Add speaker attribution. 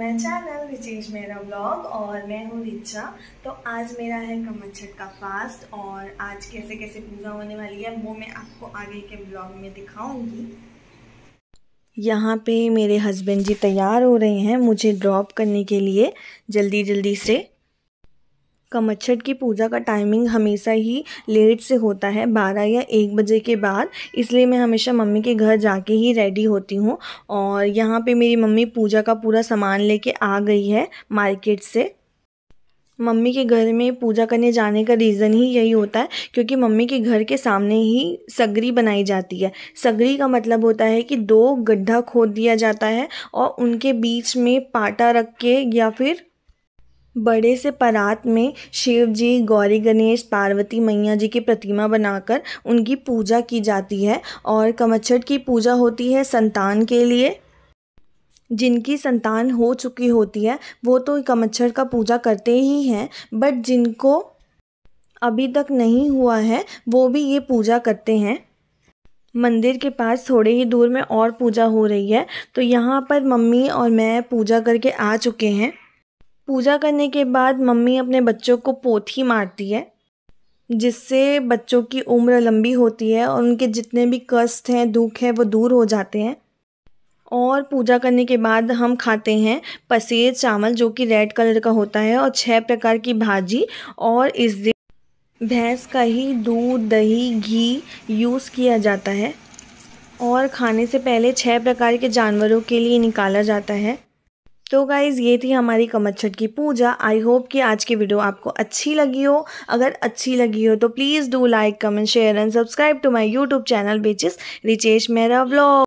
Speaker 1: my channel which is मेरा blog और मैं हूँ रिचा तो आज मेरा है कमच्छट का फास्ट और आज कैसे कैसे पूजा होने वाली है वो मैं आपको आगे के ब्लॉग में दिखाऊंगी यहाँ पे मेरे हस्बैंड जी तैयार हो रहे हैं मुझे ड्रॉप करने के लिए जल्दी जल्दी से कमच्छट की पूजा का टाइमिंग हमेशा ही लेट से होता है बारह या एक बजे के बाद इसलिए मैं हमेशा मम्मी के घर जाके ही रेडी होती हूँ और यहाँ पे मेरी मम्मी पूजा का पूरा सामान लेके आ गई है मार्केट से मम्मी के घर में पूजा करने जाने का रीज़न ही यही होता है क्योंकि मम्मी के घर के सामने ही सगरी बनाई जाती है सगरी का मतलब होता है कि दो गड्ढा खोद दिया जाता है और उनके बीच में पाटा रख के या फिर बड़े से परात में शिव जी गौरी गणेश पार्वती मैया जी की प्रतिमा बनाकर उनकी पूजा की जाती है और कमच्छट की पूजा होती है संतान के लिए जिनकी संतान हो चुकी होती है वो तो कमच्छर का पूजा करते ही हैं बट जिनको अभी तक नहीं हुआ है वो भी ये पूजा करते हैं मंदिर के पास थोड़े ही दूर में और पूजा हो रही है तो यहाँ पर मम्मी और मैं पूजा करके आ चुके हैं पूजा करने के बाद मम्मी अपने बच्चों को पोथी मारती है जिससे बच्चों की उम्र लंबी होती है और उनके जितने भी कष्ट हैं दुख है वो दूर हो जाते हैं और पूजा करने के बाद हम खाते हैं पसेर चावल जो कि रेड कलर का होता है और छह प्रकार की भाजी और इस दिन भैंस का ही दूध दही घी यूज़ किया जाता है और खाने से पहले छह प्रकार के जानवरों के लिए निकाला जाता है तो गाइज़ ये थी हमारी कमच्छट की पूजा आई होप कि आज की वीडियो आपको अच्छी लगी हो अगर अच्छी लगी हो तो please do like comment share and subscribe to my YouTube channel which is Richesh मेरा ब्लॉग